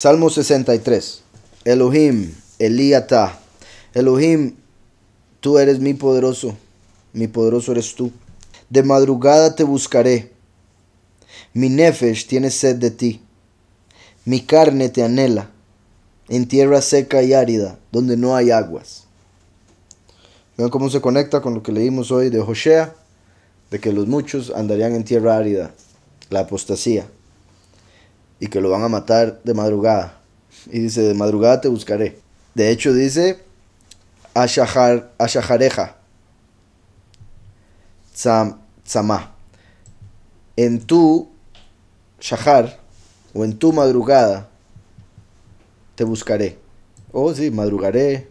Salmo 63. Elohim, Eliata. Elohim, tú eres mi poderoso, mi poderoso eres tú. De madrugada te buscaré. Mi nefesh tiene sed de ti. Mi carne te anhela en tierra seca y árida, donde no hay aguas. Vean cómo se conecta con lo que leímos hoy de Hosea, de que los muchos andarían en tierra árida, la apostasía y que lo van a matar de madrugada. Y dice, de madrugada te buscaré. De hecho dice, Ashahareja, Tzam, En tu Shahar, o en tu madrugada, te buscaré. O oh, sí, madrugaré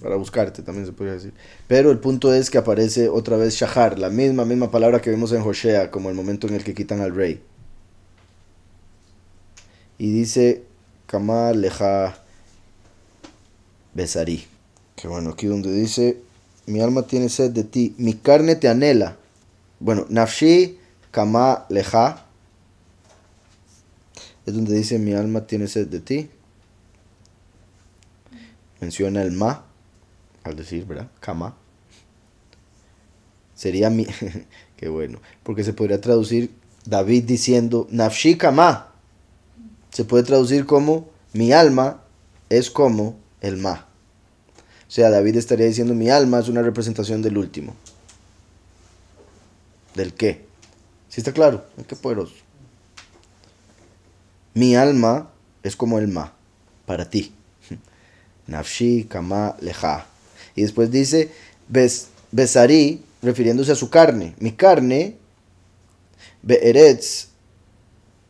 para buscarte, también se podría decir. Pero el punto es que aparece otra vez Shahar, la misma, misma palabra que vimos en Joshea como el momento en el que quitan al rey y dice Kama Leja Besarí. Que bueno, aquí donde dice, mi alma tiene sed de ti, mi carne te anhela. Bueno, Nafshi Kama Leja. Es donde dice, mi alma tiene sed de ti. Menciona el ma, al decir, ¿verdad? Kama. Sería mi... qué bueno. Porque se podría traducir David diciendo, Nafshi Kama se puede traducir como mi alma es como el ma. O sea, David estaría diciendo mi alma es una representación del último. ¿Del qué? ¿Sí está claro? Qué poderoso. Mi alma es como el ma, para ti. Nafshi, kama, leja. Y después dice, Besarí, refiriéndose a su carne. Mi carne, beeretz,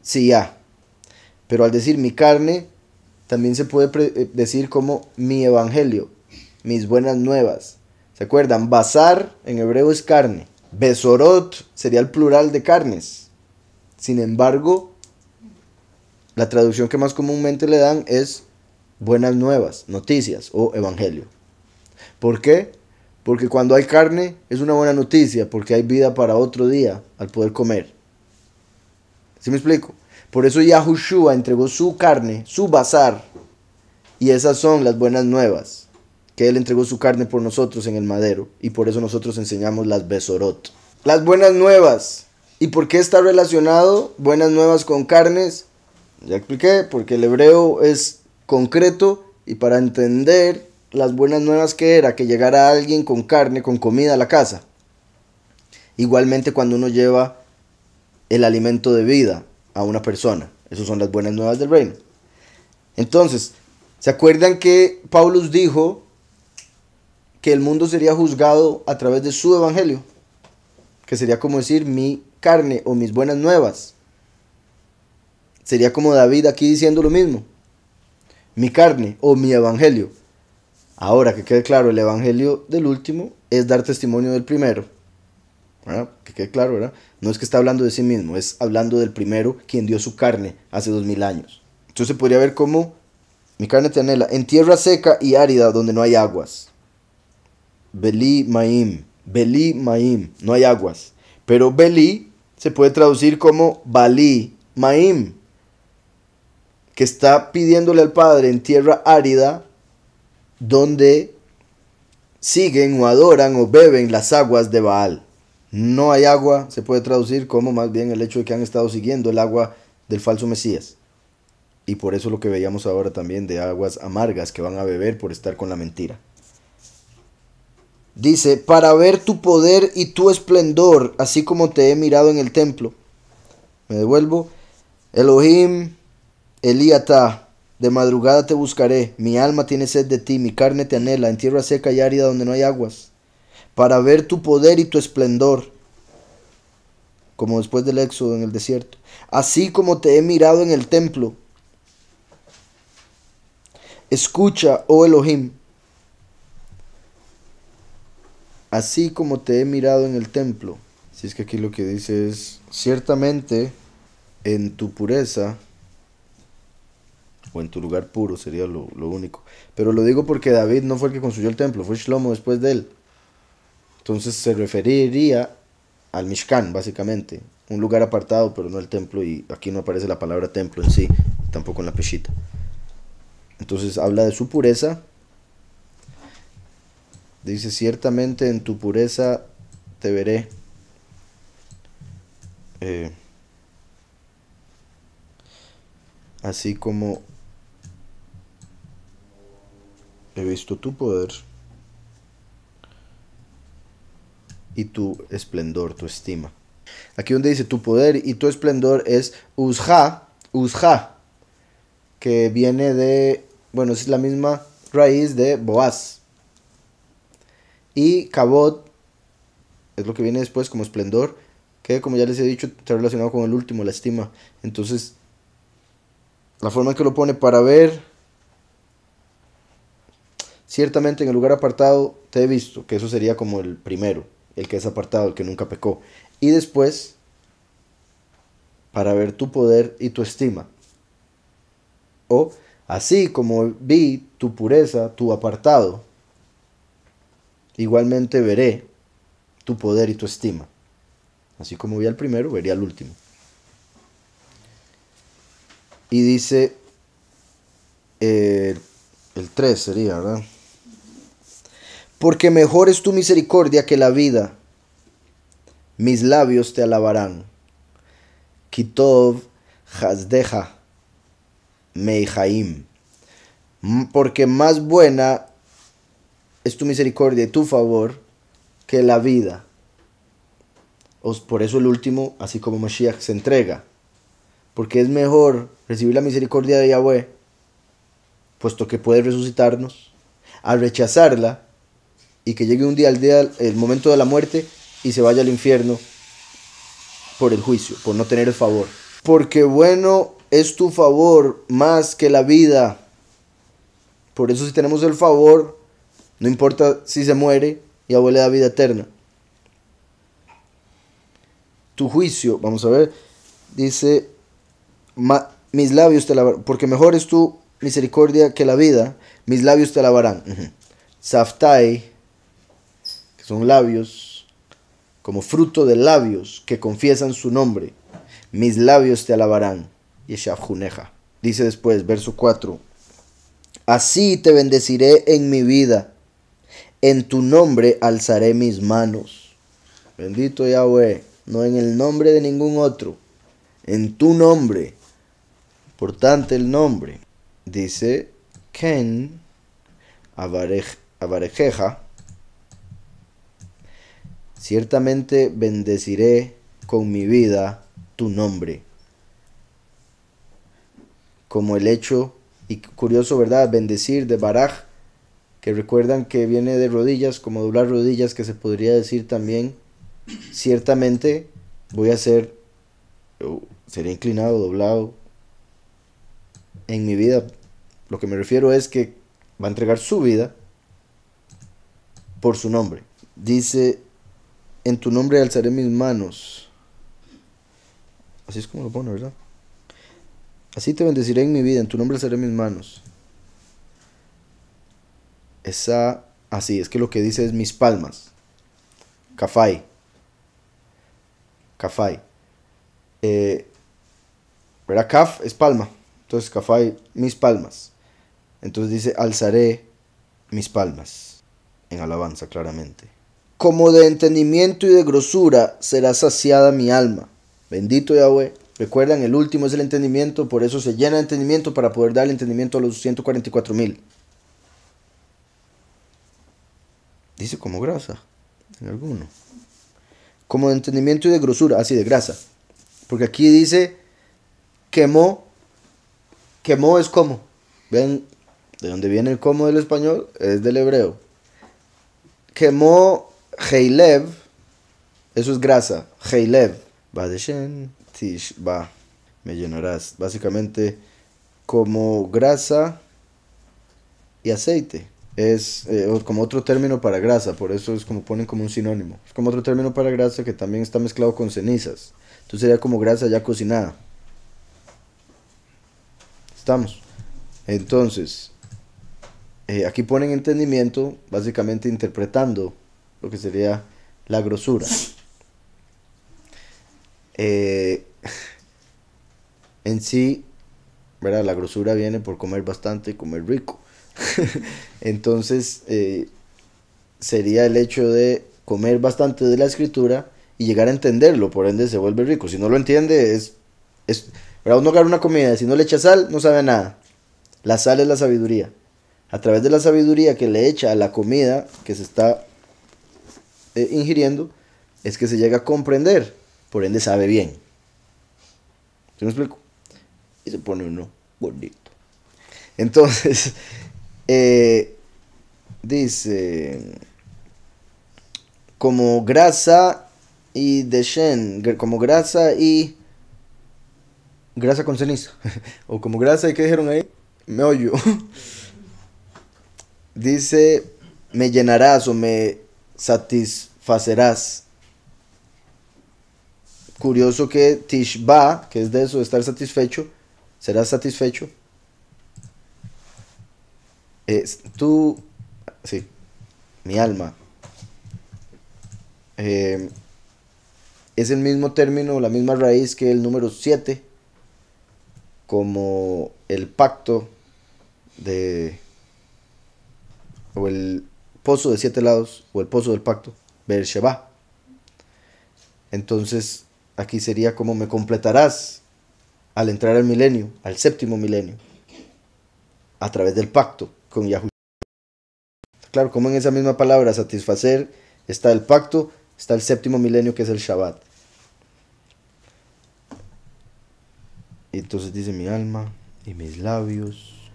siya. Pero al decir mi carne, también se puede eh, decir como mi evangelio, mis buenas nuevas. ¿Se acuerdan? Bazar en hebreo es carne. Besorot sería el plural de carnes. Sin embargo, la traducción que más comúnmente le dan es buenas nuevas, noticias o evangelio. ¿Por qué? Porque cuando hay carne es una buena noticia, porque hay vida para otro día al poder comer. ¿Sí me explico? Por eso Yahushua entregó su carne, su bazar, y esas son las buenas nuevas, que Él entregó su carne por nosotros en el madero, y por eso nosotros enseñamos las besorot. Las buenas nuevas. ¿Y por qué está relacionado buenas nuevas con carnes? Ya expliqué, porque el hebreo es concreto y para entender las buenas nuevas que era que llegara alguien con carne, con comida a la casa. Igualmente cuando uno lleva el alimento de vida, a una persona. Esas son las buenas nuevas del reino. Entonces, ¿se acuerdan que Paulus dijo que el mundo sería juzgado a través de su evangelio? Que sería como decir mi carne o mis buenas nuevas. Sería como David aquí diciendo lo mismo. Mi carne o mi evangelio. Ahora que quede claro, el evangelio del último es dar testimonio del primero. Que quede claro, ¿verdad? No es que está hablando de sí mismo, es hablando del primero quien dio su carne hace dos mil años. Entonces podría ver como, mi carne te anhela en tierra seca y árida donde no hay aguas. Belí Maim, Belí Maim, no hay aguas. Pero Beli se puede traducir como Balí Maim, que está pidiéndole al Padre en tierra árida donde siguen o adoran o beben las aguas de Baal no hay agua, se puede traducir como más bien el hecho de que han estado siguiendo el agua del falso Mesías. Y por eso lo que veíamos ahora también de aguas amargas que van a beber por estar con la mentira. Dice, para ver tu poder y tu esplendor, así como te he mirado en el templo. Me devuelvo. Elohim, Elíata, de madrugada te buscaré. Mi alma tiene sed de ti, mi carne te anhela, en tierra seca y árida donde no hay aguas. Para ver tu poder y tu esplendor, como después del éxodo en el desierto, así como te he mirado en el templo. Escucha, oh Elohim, así como te he mirado en el templo. Si es que aquí lo que dice es, ciertamente en tu pureza, o en tu lugar puro sería lo, lo, único. Pero lo digo porque David no fue el que construyó el templo, fue Shlomo después de él. Entonces se referiría al Mishkan, básicamente. Un lugar apartado, pero no el templo. Y aquí no aparece la palabra templo en sí, tampoco en la peshita. Entonces habla de su pureza. Dice, ciertamente en tu pureza te veré. Eh, así como he visto tu poder. y tu esplendor, tu estima. Aquí donde dice tu poder y tu esplendor es uzha uzha que viene de, bueno, es la misma raíz de boaz. Y Kabot es lo que viene después como esplendor, que como ya les he dicho está relacionado con el último, la estima. Entonces, la forma en que lo pone para ver, ciertamente en el lugar apartado te he visto, que eso sería como el primero el que es apartado, el que nunca pecó. Y después, para ver tu poder y tu estima. O, así como vi tu pureza, tu apartado, igualmente veré tu poder y tu estima. Así como vi al primero, vería al último. Y dice, eh, el 3 sería, ¿verdad? porque mejor es tu misericordia que la vida. Mis labios te alabarán. Kitov Hasdeja Meijaim. Porque más buena es tu misericordia y tu favor que la vida. Por eso el último, así como Mashiach, se entrega. Porque es mejor recibir la misericordia de Yahweh, puesto que puede resucitarnos, Al rechazarla y que llegue un día al día el momento de la muerte y se vaya al infierno por el juicio, por no tener el favor. Porque bueno es tu favor más que la vida. Por eso si tenemos el favor, no importa si se muere, y abuela da vida eterna. Tu juicio, vamos a ver, dice, mis labios te lavarán, porque mejor es tu misericordia que la vida, mis labios te lavarán. Saftai son labios, como fruto de labios que confiesan su nombre, mis labios te alabarán. Yeshafjuneja. Dice después, verso 4, así te bendeciré en mi vida, en tu nombre alzaré mis manos. Bendito Yahweh, no en el nombre de ningún otro, en tu nombre. Importante el nombre. Dice, Ken Avarejeja Ciertamente bendeciré con mi vida tu nombre. Como el hecho, y curioso, ¿verdad? Bendecir de Baraj, que recuerdan que viene de rodillas, como doblar rodillas, que se podría decir también, ciertamente voy a ser, uh, seré inclinado, doblado. En mi vida, lo que me refiero es que va a entregar su vida por su nombre. Dice en tu nombre alzaré mis manos. Así es como lo pone, ¿verdad? Así te bendeciré en mi vida, en tu nombre alzaré mis manos. Esa, así, es que lo que dice es mis palmas. Cafay. Cafay. Eh, ¿Verdad? Caf es palma. Entonces, Cafay, mis palmas. Entonces dice, alzaré mis palmas. En alabanza, claramente como de entendimiento y de grosura será saciada mi alma. Bendito Yahweh. Recuerdan, el último es el entendimiento, por eso se llena de entendimiento para poder dar el entendimiento a los 144 mil. Dice como grasa, en alguno. Como de entendimiento y de grosura, así de grasa. Porque aquí dice, quemó, quemó es como. Ven, de dónde viene el como del español, es del hebreo. Quemó Heilev, eso es grasa. Heilev, Badeshen va, me llenarás. Básicamente, como grasa y aceite. Es eh, como otro término para grasa, por eso es como ponen como un sinónimo. Es como otro término para grasa que también está mezclado con cenizas. Entonces sería como grasa ya cocinada. Estamos. Entonces, eh, aquí ponen entendimiento, básicamente interpretando que sería la grosura. Eh, en sí, La grosura viene por comer bastante y comer rico. Entonces, eh, sería el hecho de comer bastante de la escritura y llegar a entenderlo, por ende se vuelve rico. Si no lo entiende, es... es Uno gana una comida, si no le echa sal, no sabe nada. La sal es la sabiduría. A través de la sabiduría que le echa a la comida que se está eh, ingiriendo es que se llega a comprender, por ende sabe bien. ¿Se me explico? Y se pone uno bonito. Entonces, eh, dice, como grasa y shen... como grasa y grasa con ceniza, o como grasa y que dijeron ahí, me oyo. dice, me llenarás o me satisfacerás. Curioso que Tishba, que es de eso, estar satisfecho, serás satisfecho. Es tú, sí, mi alma. Eh, es el mismo término, la misma raíz que el número 7, como el pacto de, o el, pozo de siete lados o el pozo del pacto, Beersheba. Entonces, aquí sería como me completarás al entrar al milenio, al séptimo milenio, a través del pacto con Yahushua. Claro, como en esa misma palabra, satisfacer, está el pacto, está el séptimo milenio que es el Shabbat. Y entonces dice mi alma y mis labios,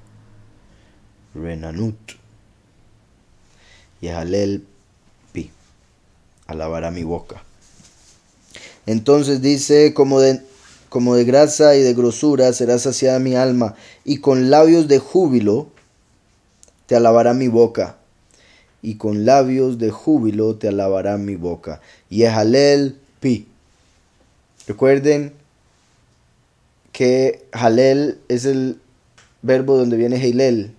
Renanut y Pi. Alabará mi boca. Entonces dice, como de, como de grasa y de grosura será saciada mi alma, y con labios de júbilo te alabará mi boca, y con labios de júbilo te alabará mi boca. y Yehalel Pi. Recuerden que Halel es el verbo donde viene Heilel,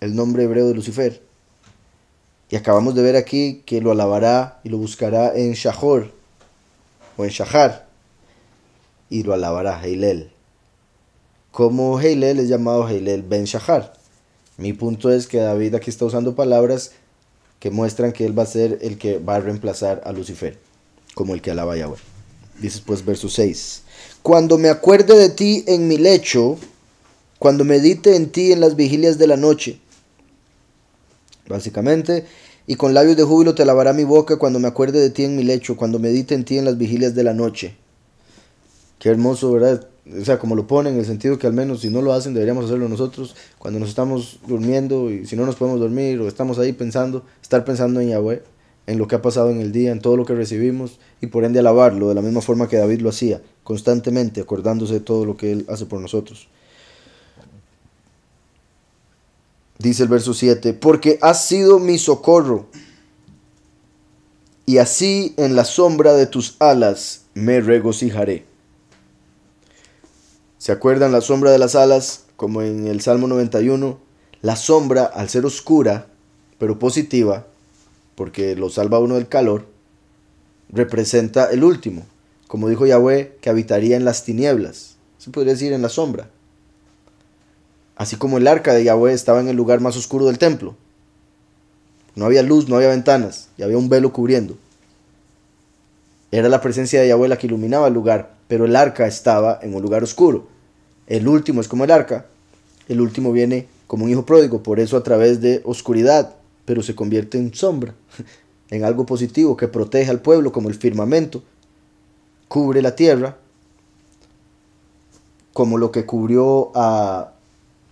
el nombre hebreo de Lucifer. Y acabamos de ver aquí que lo alabará y lo buscará en Shahor o en Shahar y lo alabará Heilel. Como Heilel es llamado Heilel Ben Shahar. Mi punto es que David aquí está usando palabras que muestran que él va a ser el que va a reemplazar a Lucifer, como el que alaba a Yahweh. Dice pues verso 6. Cuando me acuerde de ti en mi lecho, cuando medite en ti en las vigilias de la noche, básicamente. Y con labios de júbilo te lavará mi boca cuando me acuerde de ti en mi lecho, cuando medite en ti en las vigilias de la noche. Qué hermoso, ¿verdad? O sea, como lo ponen, en el sentido que al menos si no lo hacen, deberíamos hacerlo nosotros cuando nos estamos durmiendo y si no nos podemos dormir o estamos ahí pensando, estar pensando en Yahweh, en lo que ha pasado en el día, en todo lo que recibimos y por ende alabarlo de la misma forma que David lo hacía, constantemente acordándose de todo lo que él hace por nosotros. dice el verso 7, porque has sido mi socorro, y así en la sombra de tus alas me regocijaré. ¿Se acuerdan la sombra de las alas? Como en el Salmo 91, la sombra al ser oscura, pero positiva, porque lo salva uno del calor, representa el último, como dijo Yahweh, que habitaría en las tinieblas, se podría decir en la sombra así como el arca de Yahweh estaba en el lugar más oscuro del templo. No había luz, no había ventanas, y había un velo cubriendo. Era la presencia de Yahweh la que iluminaba el lugar, pero el arca estaba en un lugar oscuro. El último es como el arca, el último viene como un hijo pródigo, por eso a través de oscuridad, pero se convierte en sombra, en algo positivo que protege al pueblo como el firmamento, cubre la tierra, como lo que cubrió a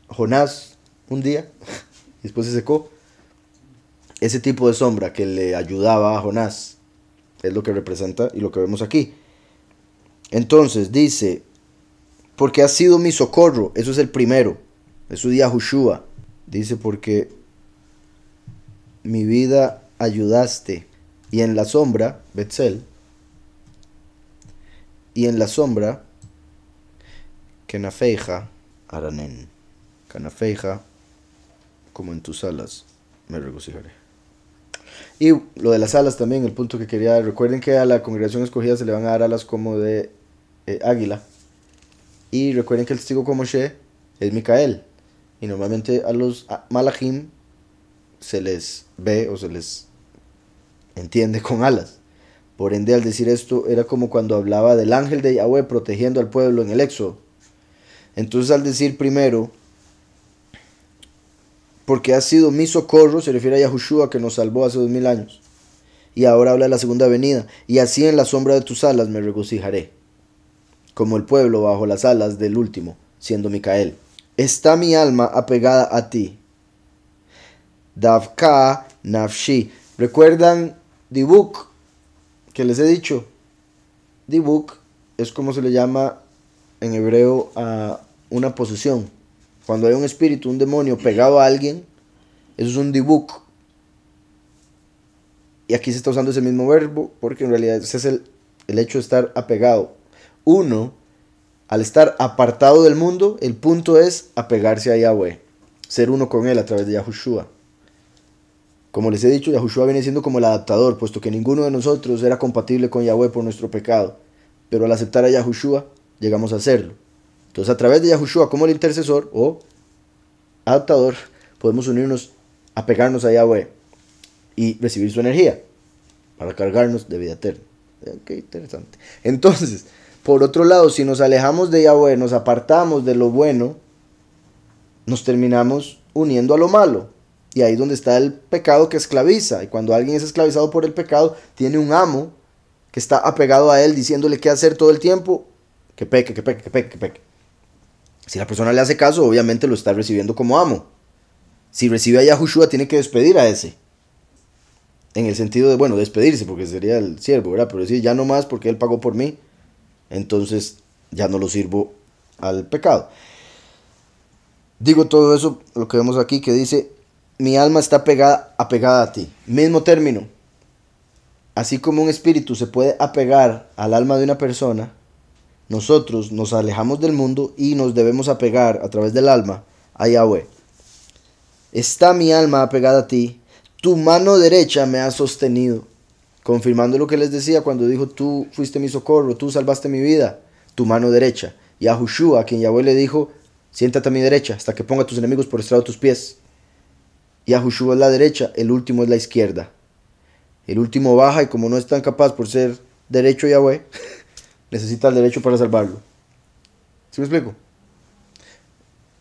Jonás un día y después se secó. Ese tipo de sombra que le ayudaba a Jonás es lo que representa y lo que vemos aquí. Entonces dice, porque ha sido mi socorro, eso es el primero, es su día Hushua. Dice, porque mi vida ayudaste y en la sombra, Betzel, y en la sombra, Kenafeija, Aranén. Canafeija... como en tus alas me regocijaré. Y lo de las alas también, el punto que quería Recuerden que a la congregación escogida se le van a dar alas como de eh, águila. Y recuerden que el testigo como She es Micael. Y normalmente a los malachim se les ve o se les entiende con alas. Por ende, al decir esto, era como cuando hablaba del ángel de Yahweh protegiendo al pueblo en el Éxodo. Entonces, al decir primero porque ha sido mi socorro, se refiere a Yahushua que nos salvó hace dos mil años. Y ahora habla de la segunda venida, y así en la sombra de tus alas me regocijaré, como el pueblo bajo las alas del último, siendo Micael. Está mi alma apegada a ti. Davka Nafshi. ¿Recuerdan Dibuk que les he dicho? Dibuk es como se le llama en hebreo a una posesión cuando hay un espíritu, un demonio pegado a alguien, eso es un dibuk. Y aquí se está usando ese mismo verbo porque en realidad ese es el, el hecho de estar apegado. Uno, al estar apartado del mundo, el punto es apegarse a Yahweh, ser uno con Él a través de Yahushua. Como les he dicho, Yahushua viene siendo como el adaptador, puesto que ninguno de nosotros era compatible con Yahweh por nuestro pecado. Pero al aceptar a Yahushua, llegamos a serlo. Entonces, a través de Yahushua como el intercesor o adaptador, podemos unirnos, apegarnos a Yahweh y recibir su energía para cargarnos de vida eterna. Qué interesante. Entonces, por otro lado, si nos alejamos de Yahweh, nos apartamos de lo bueno, nos terminamos uniendo a lo malo. Y ahí es donde está el pecado que esclaviza. Y cuando alguien es esclavizado por el pecado, tiene un amo que está apegado a él diciéndole qué hacer todo el tiempo, que peque, que peque, que peque, que peque. Si la persona le hace caso, obviamente lo está recibiendo como amo. Si recibe a Yahushua, tiene que despedir a ese. En el sentido de, bueno, despedirse, porque sería el siervo, ¿verdad? Pero decir, ya no más porque él pagó por mí. Entonces, ya no lo sirvo al pecado. Digo todo eso, lo que vemos aquí, que dice, mi alma está pegada, apegada a ti. Mismo término. Así como un espíritu se puede apegar al alma de una persona, nosotros nos alejamos del mundo y nos debemos apegar a través del alma a Yahweh. Está mi alma apegada a ti, tu mano derecha me ha sostenido. Confirmando lo que les decía cuando dijo, tú fuiste mi socorro, tú salvaste mi vida, tu mano derecha. Y a Jushua a quien Yahweh le dijo, siéntate a mi derecha hasta que ponga a tus enemigos por estrado de tus pies. Y a Jushua es la derecha, el último es la izquierda. El último baja y como no es tan capaz por ser derecho Yahweh, necesita el derecho para salvarlo. ¿Sí me explico?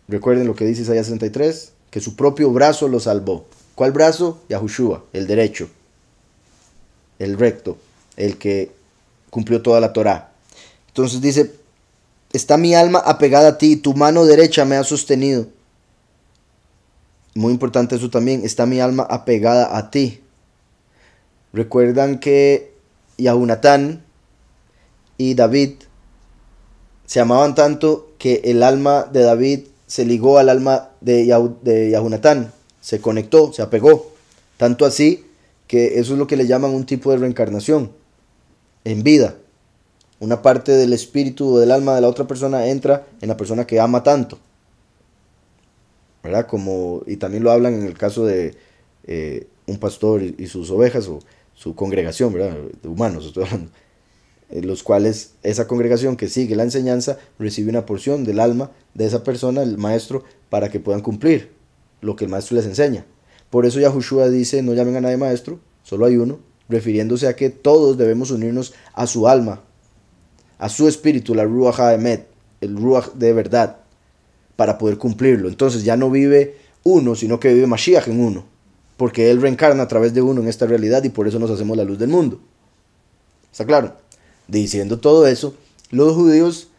Recuerden lo que dice Isaías 63, que su propio brazo lo salvó. ¿Cuál brazo? Yahushua, el derecho, el recto, el que cumplió toda la Torá. Entonces dice, está mi alma apegada a ti, tu mano derecha me ha sostenido. Muy importante eso también, está mi alma apegada a ti. Recuerdan que Yahunatán, y David se amaban tanto que el alma de David se ligó al alma de, Yahunatán, se conectó, se apegó. Tanto así que eso es lo que le llaman un tipo de reencarnación en vida. Una parte del espíritu o del alma de la otra persona entra en la persona que ama tanto. ¿Verdad? Como, y también lo hablan en el caso de eh, un pastor y, sus ovejas o su congregación, ¿verdad? De humanos, estoy hablando. Eh, los cuales esa congregación que sigue la enseñanza recibe una porción del alma de esa persona, el maestro, para que puedan cumplir lo que el maestro les enseña. Por eso Yahushua dice, no llamen a nadie maestro, solo hay uno, refiriéndose a que todos debemos unirnos a su alma, a su espíritu, la Ruach Haemet, el Ruach de verdad, para poder cumplirlo. Entonces ya no vive uno, sino que vive Mashiach en uno, porque Él reencarna a través de uno en esta realidad y por eso nos hacemos la luz del mundo. ¿Está claro? Diciendo todo eso, los judíos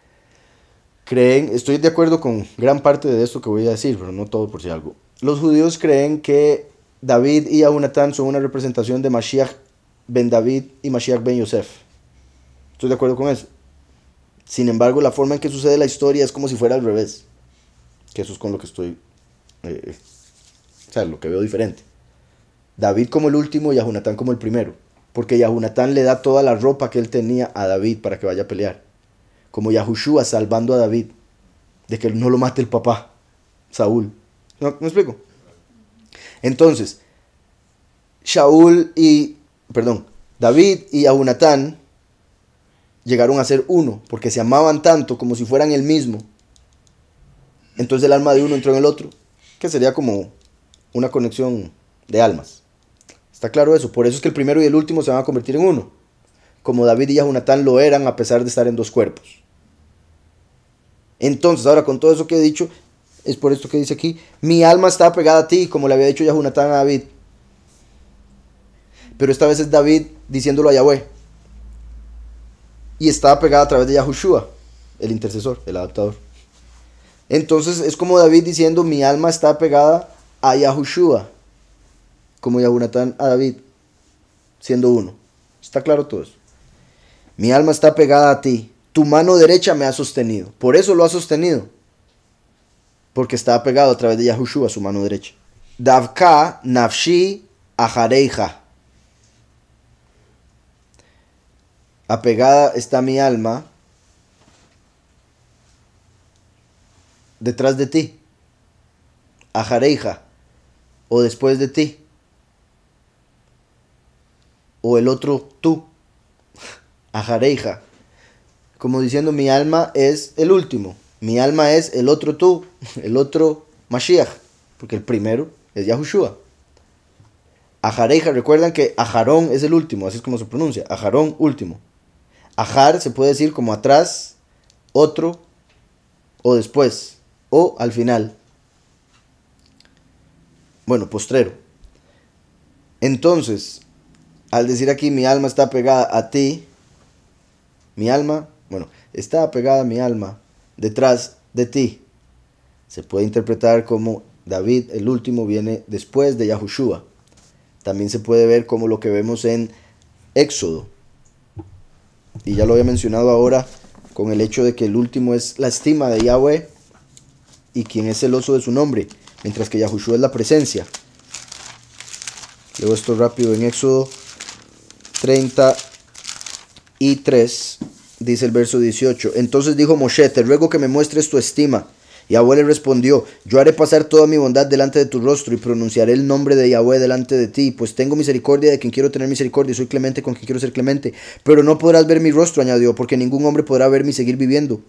creen, estoy de acuerdo con gran parte de esto que voy a decir, pero no todo por si algo. Los judíos creen que David y Jonatán son una representación de Mashiach ben David y Mashiach ben Yosef. Estoy de acuerdo con eso. Sin embargo, la forma en que sucede la historia es como si fuera al revés. Que eso es con lo que estoy. Eh, o sea, lo que veo diferente. David como el último y a como el primero porque Yahunatán le da toda la ropa que él tenía a David para que vaya a pelear. Como Yahushua salvando a David de que no lo mate el papá, Saúl. ¿No, ¿Me explico? Entonces, Saúl y, perdón, David y Yahunatán llegaron a ser uno, porque se amaban tanto como si fueran el mismo. Entonces el alma de uno entró en el otro, que sería como una conexión de almas. Está claro eso. Por eso es que el primero y el último se van a convertir en uno. Como David y Jonatán lo eran a pesar de estar en dos cuerpos. Entonces, ahora con todo eso que he dicho, es por esto que dice aquí, mi alma está pegada a ti, como le había dicho Yahunatán a David. Pero esta vez es David diciéndolo a Yahweh. Y está pegada a través de Yahushua, el intercesor, el adaptador. Entonces es como David diciendo, mi alma está pegada a Yahushua, como Yabunatán a David, siendo uno. Está claro todo eso. Mi alma está pegada a ti. Tu mano derecha me ha sostenido. Por eso lo ha sostenido. Porque está pegado a través de Yahushua, su mano derecha. Davka nafshi Ajareija. Apegada está mi alma detrás de ti. Ajareija. O después de ti o el otro tú, ajareija, como diciendo mi alma es el último, mi alma es el otro tú, el otro Mashiach, porque el primero es Yahushua. Ajareija, recuerdan que Ajarón es el último, así es como se pronuncia, Ajarón último. Ajar se puede decir como atrás, otro o después o al final. Bueno, postrero. Entonces, al decir aquí mi alma está pegada a ti, mi alma, bueno, está pegada mi alma detrás de ti. Se puede interpretar como David, el último, viene después de Yahushua. También se puede ver como lo que vemos en Éxodo. Y ya lo había mencionado ahora con el hecho de que el último es la estima de Yahweh y quien es el oso de su nombre, mientras que Yahushua es la presencia. Luego esto rápido en Éxodo y 3, dice el verso 18. Entonces dijo Moshe, te ruego que me muestres tu estima. Yahweh le respondió, yo haré pasar toda mi bondad delante de tu rostro y pronunciaré el nombre de Yahweh delante de ti, pues tengo misericordia de quien quiero tener misericordia y soy clemente con quien quiero ser clemente. Pero no podrás ver mi rostro, añadió, porque ningún hombre podrá verme y seguir viviendo.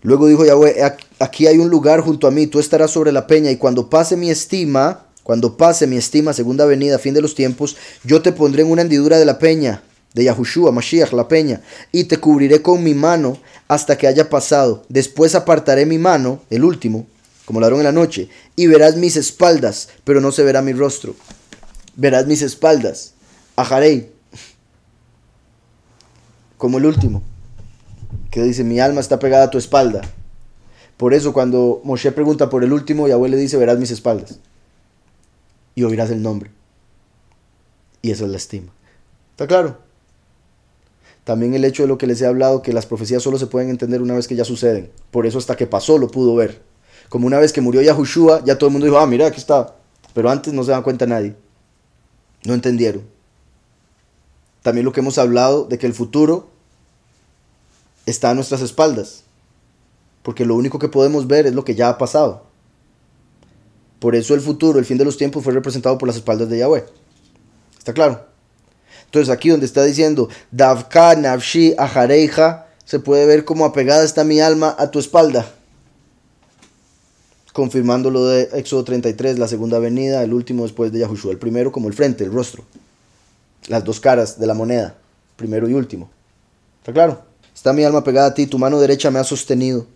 Luego dijo Yahweh, aquí hay un lugar junto a mí, tú estarás sobre la peña y cuando pase mi estima, cuando pase mi estima segunda venida, fin de los tiempos, yo te pondré en una hendidura de la peña, de Yahushua, Mashiach, la peña, y te cubriré con mi mano hasta que haya pasado. Después apartaré mi mano, el último, como ladrón en la noche, y verás mis espaldas, pero no se verá mi rostro. Verás mis espaldas. Ajarei, como el último, que dice, mi alma está pegada a tu espalda. Por eso cuando Moshe pregunta por el último, Yahweh le dice, verás mis espaldas y oirás el nombre. Y eso es la estima. ¿Está claro? También el hecho de lo que les he hablado, que las profecías solo se pueden entender una vez que ya suceden. Por eso hasta que pasó lo pudo ver. Como una vez que murió Yahushua, ya todo el mundo dijo, ah, mira, aquí está. Pero antes no se dan cuenta nadie. No entendieron. También lo que hemos hablado de que el futuro está a nuestras espaldas. Porque lo único que podemos ver es lo que ya ha pasado. Por eso el futuro, el fin de los tiempos, fue representado por las espaldas de Yahweh. ¿Está claro? Entonces aquí donde está diciendo, Davka, Navshi, Ajareja se puede ver como apegada está mi alma a tu espalda. Confirmando lo de Éxodo 33, la segunda venida, el último después de Yahushua. El primero como el frente, el rostro. Las dos caras de la moneda, primero y último. ¿Está claro? Está mi alma pegada a ti, tu mano derecha me ha sostenido.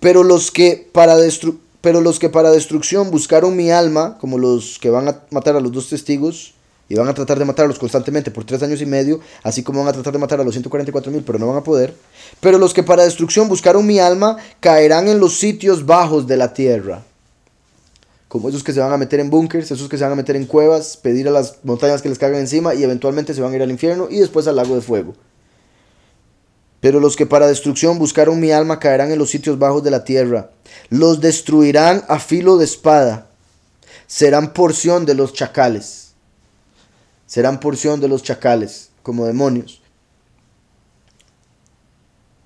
Pero los que para destruir pero los que para destrucción buscaron mi alma, como los que van a matar a los dos testigos, y van a tratar de matarlos constantemente por tres años y medio, así como van a tratar de matar a los 144 mil, pero no van a poder. Pero los que para destrucción buscaron mi alma caerán en los sitios bajos de la tierra. Como esos que se van a meter en búnkers, esos que se van a meter en cuevas, pedir a las montañas que les caigan encima y eventualmente se van a ir al infierno y después al lago de fuego. Pero los que para destrucción buscaron mi alma caerán en los sitios bajos de la tierra. Los destruirán a filo de espada. Serán porción de los chacales. Serán porción de los chacales, como demonios.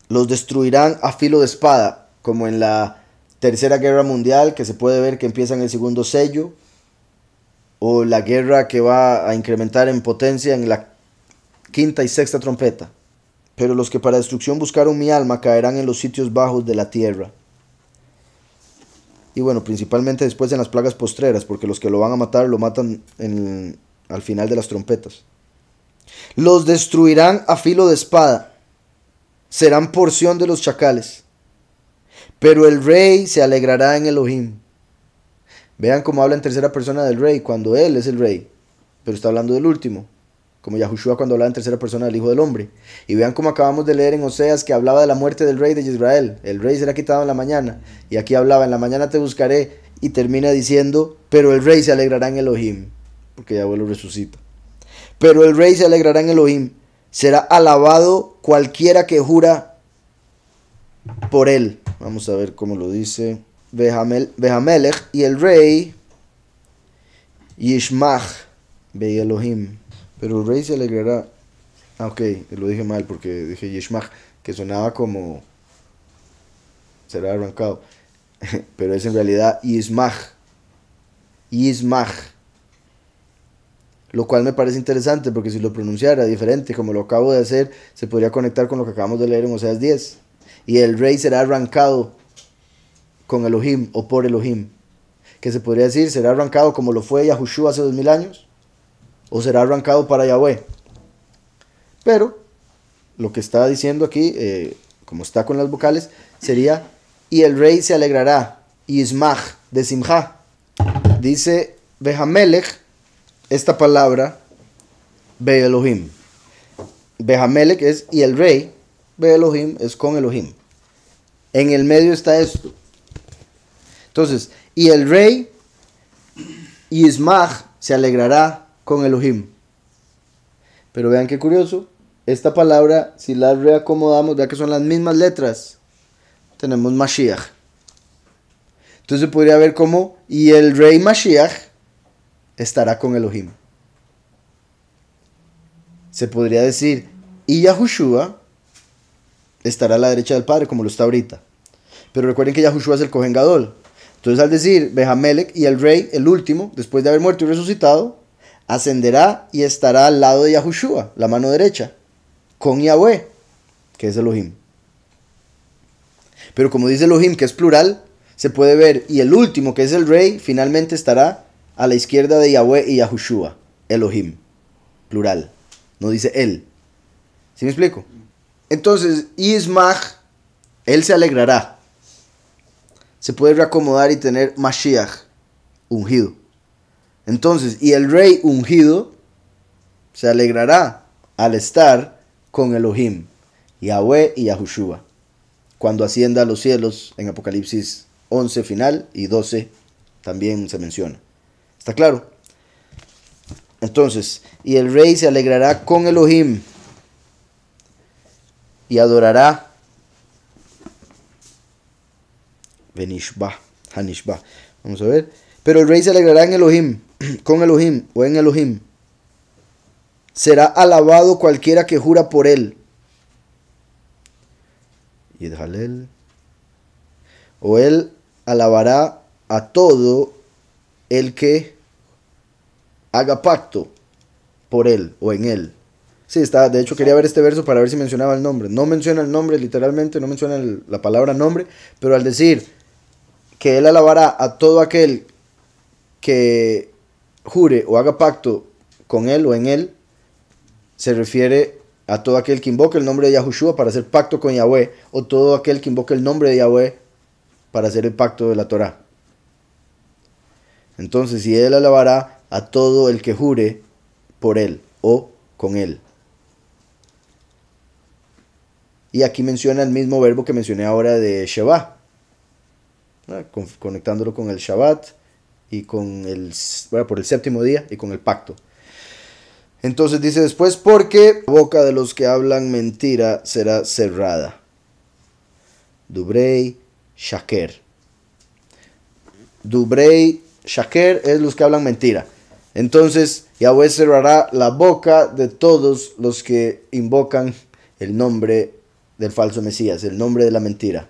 Los destruirán a filo de espada, como en la Tercera Guerra Mundial, que se puede ver que empieza en el segundo sello, o la guerra que va a incrementar en potencia en la quinta y sexta trompeta pero los que para destrucción buscaron mi alma caerán en los sitios bajos de la tierra. Y bueno, principalmente después en las plagas postreras, porque los que lo van a matar lo matan en, al final de las trompetas. Los destruirán a filo de espada, serán porción de los chacales, pero el rey se alegrará en Elohim. Vean cómo habla en tercera persona del rey, cuando él es el rey, pero está hablando del último, como Yahushua cuando hablaba en tercera persona del Hijo del Hombre. Y vean cómo acabamos de leer en Oseas que hablaba de la muerte del rey de Israel. El rey será quitado en la mañana. Y aquí hablaba, en la mañana te buscaré. Y termina diciendo, pero el rey se alegrará en Elohim. Porque Yahweh lo resucita. Pero el rey se alegrará en Elohim. Será alabado cualquiera que jura por él. Vamos a ver cómo lo dice. Behamelech y el rey Yishmach, Be Elohim. Pero el Rey se alegrará. Ah, ok, lo dije mal porque dije Yishmach, que sonaba como. Será arrancado. Pero es en realidad Yismach. Yismach. Lo cual me parece interesante porque si lo pronunciara diferente, como lo acabo de hacer, se podría conectar con lo que acabamos de leer en Oseas 10. Y el rey será arrancado con Elohim o por Elohim. Que se podría decir, será arrancado como lo fue Yahushua hace dos mil años o será arrancado para Yahweh. Pero lo que está diciendo aquí, eh, como está con las vocales, sería, y el rey se alegrará, y Ismach de Simja Dice Behamelech esta palabra, Be Elohim. es, y el rey, Be Elohim es con Elohim. En el medio está esto. Entonces, y el rey Ismach se alegrará con Elohim. Pero vean qué curioso, esta palabra, si la reacomodamos, ya que son las mismas letras, tenemos Mashiach. Entonces podría ver como, y el rey Mashiach estará con Elohim. Se podría decir, y Yahushua estará a la derecha del Padre, como lo está ahorita. Pero recuerden que Yahushua es el Cohen Entonces al decir Behamelech y el rey, el último, después de haber muerto y resucitado, ascenderá y estará al lado de Yahushua, la mano derecha, con Yahweh, que es Elohim. Pero como dice Elohim, que es plural, se puede ver, y el último, que es el rey, finalmente estará a la izquierda de Yahweh y Yahushua, Elohim, plural, no dice él. ¿Sí me explico? Entonces, Ismach, él se alegrará. Se puede reacomodar y tener Mashiach, ungido. Entonces, y el rey ungido se alegrará al estar con Elohim, Yahweh y Yahushua, cuando ascienda a los cielos en Apocalipsis 11 final y 12 también se menciona. ¿Está claro? Entonces, y el rey se alegrará con Elohim y adorará Benishba, Hanishba. Vamos a ver. Pero el rey se alegrará en Elohim con Elohim o en Elohim. Será alabado cualquiera que jura por él. Yidhalel. O él alabará a todo el que haga pacto por él o en él. Sí, está. De hecho, quería ver este verso para ver si mencionaba el nombre. No menciona el nombre, literalmente, no menciona la palabra nombre, pero al decir que él alabará a todo aquel que jure o haga pacto con él o en él, se refiere a todo aquel que invoque el nombre de Yahushua para hacer pacto con Yahweh, o todo aquel que invoque el nombre de Yahweh para hacer el pacto de la Torah. Entonces, si él alabará a todo el que jure por él o con él. Y aquí menciona el mismo verbo que mencioné ahora de Shabbat, conectándolo con el Shabbat y con el, bueno, por el séptimo día y con el pacto. Entonces dice después, porque la boca de los que hablan mentira será cerrada. Dubrey, Shaker. Dubrey, Shaker es los que hablan mentira. Entonces Yahweh cerrará la boca de todos los que invocan el nombre del falso Mesías, el nombre de la mentira.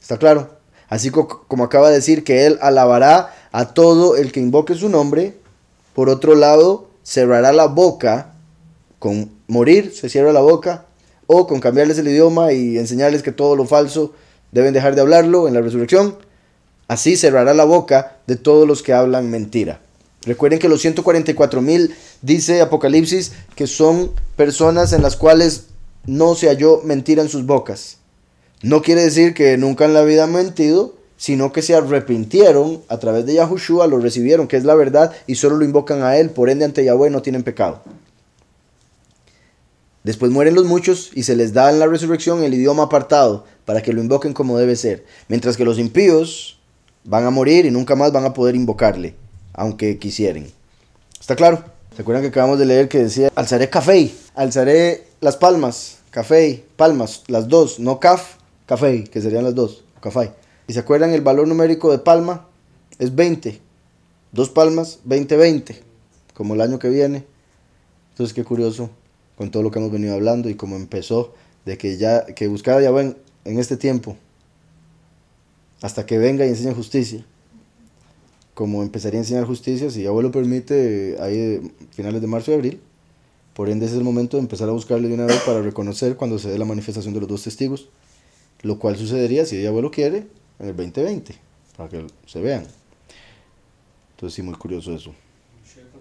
¿Está claro? Así como acaba de decir que él alabará a todo el que invoque su nombre. Por otro lado, cerrará la boca con morir, se cierra la boca, o con cambiarles el idioma y enseñarles que todo lo falso deben dejar de hablarlo en la resurrección. Así cerrará la boca de todos los que hablan mentira. Recuerden que los 144 mil, dice Apocalipsis, que son personas en las cuales no se halló mentira en sus bocas. No quiere decir que nunca en la vida han mentido, sino que se arrepintieron a través de Yahushua, lo recibieron, que es la verdad, y solo lo invocan a él, por ende ante Yahweh no tienen pecado. Después mueren los muchos y se les da en la resurrección el idioma apartado para que lo invoquen como debe ser, mientras que los impíos van a morir y nunca más van a poder invocarle, aunque quisieren. ¿Está claro? ¿Se acuerdan que acabamos de leer que decía, alzaré café, alzaré las palmas, café, palmas, las dos, no caf, café, que serían las dos, café. Y se acuerdan el valor numérico de palma es 20. Dos palmas, 20, 20, como el año que viene. Entonces, qué curioso con todo lo que hemos venido hablando y cómo empezó de que ya que buscaba ya ven en, este tiempo hasta que venga y enseñe justicia. Como empezaría a enseñar justicia, si abuelo permite, ahí eh, finales de marzo y abril. Por ende, ese es el momento de empezar a buscarle de una vez para reconocer cuando se dé la manifestación de los dos testigos, lo cual sucedería si ya quiere en el 2020, para que se vean. Entonces sí, muy curioso eso,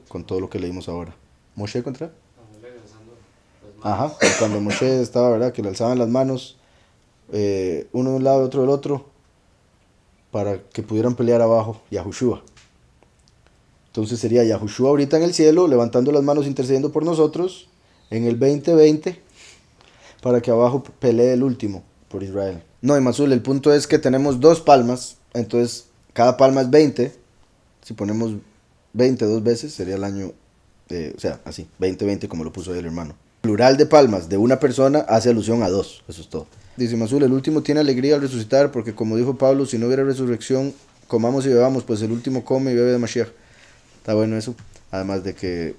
con todo lo que leímos ahora. Moshe contra... Ajá, cuando Moshe estaba, ¿verdad? Que le alzaban las manos, eh, uno de un lado y otro del otro, para que pudieran pelear abajo, Yahushua. Entonces sería Yahushua ahorita en el cielo, levantando las manos, intercediendo por nosotros, en el 2020, para que abajo pelee el último por Israel. No, y el punto es que tenemos dos palmas, entonces cada palma es 20. Si ponemos 20 dos veces, sería el año, eh, o sea, así, 20, 20, como lo puso el hermano. Plural de palmas de una persona hace alusión a dos, eso es todo. Dice Mazul, el último tiene alegría al resucitar, porque como dijo Pablo, si no hubiera resurrección, comamos y bebamos, pues el último come y bebe de Mashiach. Está bueno eso. Además de que,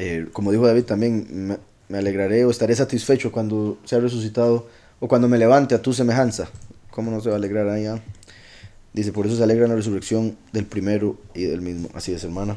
eh, como dijo David también, me, me, alegraré o estaré satisfecho cuando sea resucitado o cuando me levante a tu semejanza. ¿Cómo no se va a alegrar allá? Ah? Dice, por eso se alegra la resurrección del primero y del mismo. Así es, hermana.